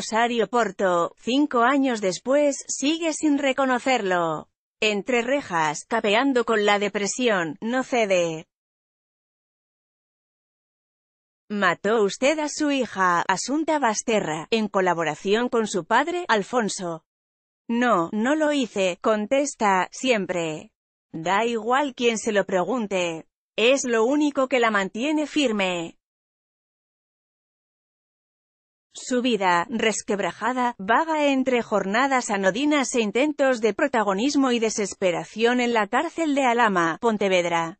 Rosario Porto, cinco años después, sigue sin reconocerlo. Entre rejas, capeando con la depresión, no cede. Mató usted a su hija, Asunta Basterra, en colaboración con su padre, Alfonso. No, no lo hice, contesta, siempre. Da igual quien se lo pregunte. Es lo único que la mantiene firme. Su vida, resquebrajada, vaga entre jornadas anodinas e intentos de protagonismo y desesperación en la cárcel de Alhama, Pontevedra.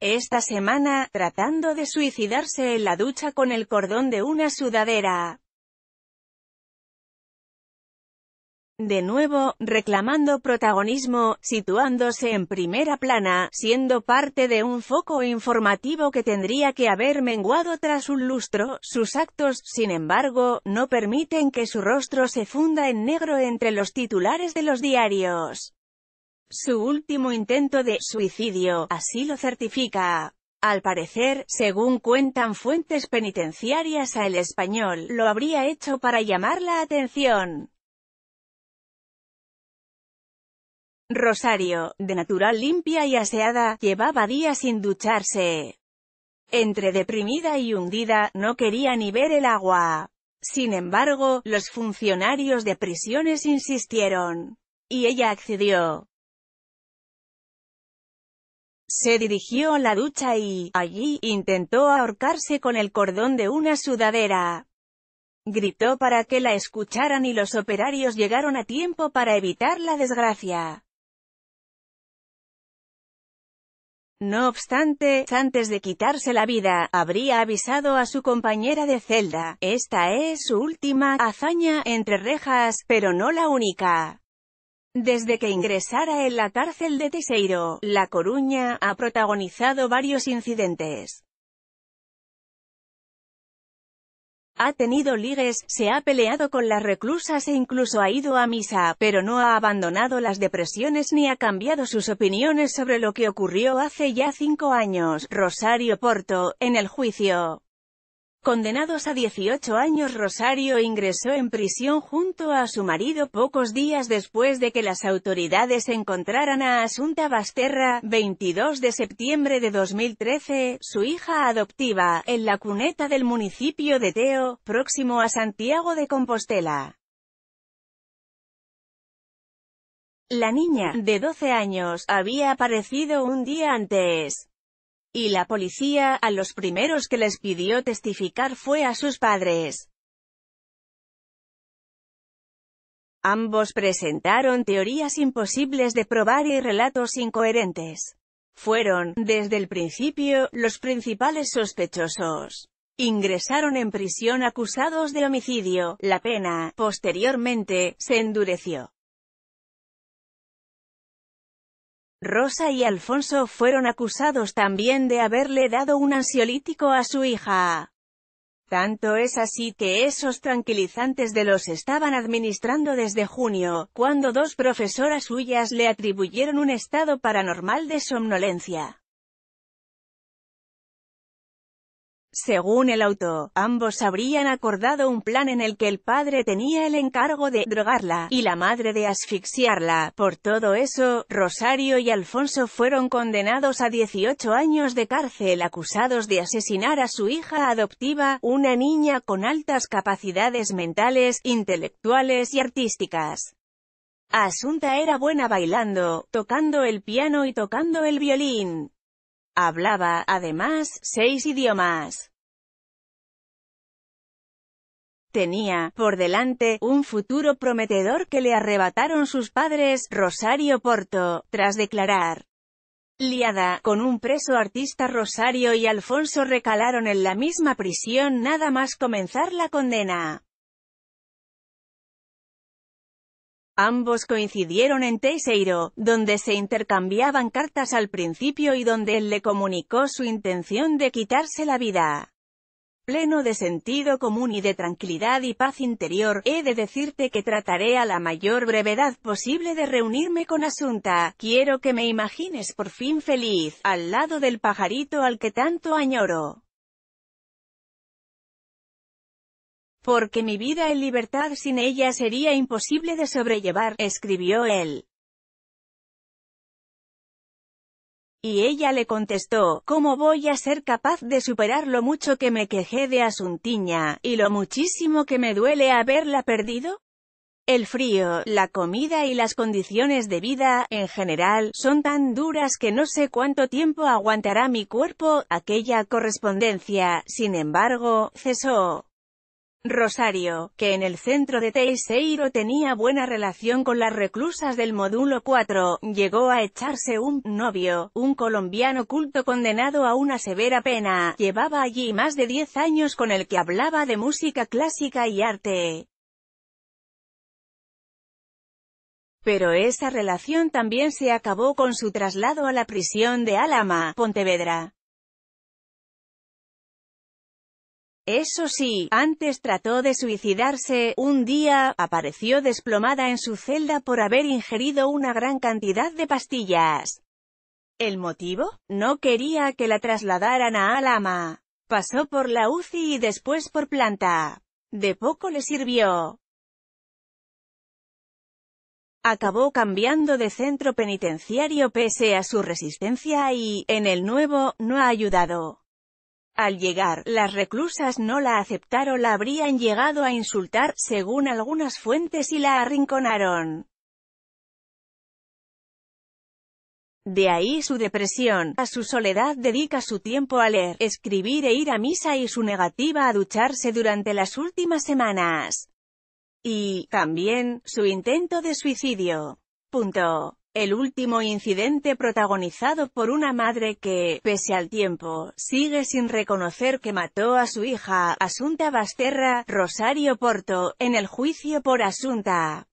Esta semana, tratando de suicidarse en la ducha con el cordón de una sudadera, de nuevo, reclamando protagonismo, situándose en primera plana, siendo parte de un foco informativo que tendría que haber menguado tras un lustro, sus actos, sin embargo, no permiten que su rostro se funda en negro entre los titulares de los diarios. Su último intento de «suicidio», así lo certifica. Al parecer, según cuentan fuentes penitenciarias a El Español, lo habría hecho para llamar la atención. Rosario, de natural limpia y aseada, llevaba días sin ducharse. Entre deprimida y hundida, no quería ni ver el agua. Sin embargo, los funcionarios de prisiones insistieron. Y ella accedió. Se dirigió a la ducha y, allí, intentó ahorcarse con el cordón de una sudadera. Gritó para que la escucharan y los operarios llegaron a tiempo para evitar la desgracia. No obstante, antes de quitarse la vida, habría avisado a su compañera de celda. Esta es su última hazaña entre rejas, pero no la única. Desde que ingresara en la cárcel de Teseiro, La Coruña, ha protagonizado varios incidentes. Ha tenido ligues, se ha peleado con las reclusas e incluso ha ido a misa, pero no ha abandonado las depresiones ni ha cambiado sus opiniones sobre lo que ocurrió hace ya cinco años, Rosario Porto, en el juicio. Condenados a 18 años Rosario ingresó en prisión junto a su marido pocos días después de que las autoridades encontraran a Asunta Basterra, 22 de septiembre de 2013, su hija adoptiva, en la cuneta del municipio de Teo, próximo a Santiago de Compostela. La niña, de 12 años, había aparecido un día antes y la policía, a los primeros que les pidió testificar fue a sus padres. Ambos presentaron teorías imposibles de probar y relatos incoherentes. Fueron, desde el principio, los principales sospechosos. Ingresaron en prisión acusados de homicidio. La pena, posteriormente, se endureció. Rosa y Alfonso fueron acusados también de haberle dado un ansiolítico a su hija. Tanto es así que esos tranquilizantes de los estaban administrando desde junio, cuando dos profesoras suyas le atribuyeron un estado paranormal de somnolencia. Según el auto, ambos habrían acordado un plan en el que el padre tenía el encargo de drogarla y la madre de asfixiarla. Por todo eso, Rosario y Alfonso fueron condenados a 18 años de cárcel acusados de asesinar a su hija adoptiva, una niña con altas capacidades mentales, intelectuales y artísticas. Asunta era buena bailando, tocando el piano y tocando el violín, Hablaba, además, seis idiomas. Tenía, por delante, un futuro prometedor que le arrebataron sus padres, Rosario Porto, tras declarar liada, con un preso artista Rosario y Alfonso recalaron en la misma prisión nada más comenzar la condena. Ambos coincidieron en Teiseiro, donde se intercambiaban cartas al principio y donde él le comunicó su intención de quitarse la vida. Pleno de sentido común y de tranquilidad y paz interior, he de decirte que trataré a la mayor brevedad posible de reunirme con Asunta, quiero que me imagines por fin feliz, al lado del pajarito al que tanto añoro. porque mi vida en libertad sin ella sería imposible de sobrellevar, escribió él. Y ella le contestó, ¿cómo voy a ser capaz de superar lo mucho que me quejé de Asuntiña, y lo muchísimo que me duele haberla perdido? El frío, la comida y las condiciones de vida, en general, son tan duras que no sé cuánto tiempo aguantará mi cuerpo, aquella correspondencia, sin embargo, cesó. Rosario, que en el centro de Teiseiro tenía buena relación con las reclusas del módulo 4, llegó a echarse un novio, un colombiano culto condenado a una severa pena, llevaba allí más de 10 años con el que hablaba de música clásica y arte. Pero esa relación también se acabó con su traslado a la prisión de Álama, Pontevedra. Eso sí, antes trató de suicidarse, un día, apareció desplomada en su celda por haber ingerido una gran cantidad de pastillas. ¿El motivo? No quería que la trasladaran a Alama. Pasó por la UCI y después por planta. De poco le sirvió. Acabó cambiando de centro penitenciario pese a su resistencia y, en el nuevo, no ha ayudado. Al llegar, las reclusas no la aceptaron la habrían llegado a insultar, según algunas fuentes y la arrinconaron. De ahí su depresión, a su soledad dedica su tiempo a leer, escribir e ir a misa y su negativa a ducharse durante las últimas semanas. Y, también, su intento de suicidio. Punto. El último incidente protagonizado por una madre que, pese al tiempo, sigue sin reconocer que mató a su hija, Asunta Basterra, Rosario Porto, en el juicio por Asunta.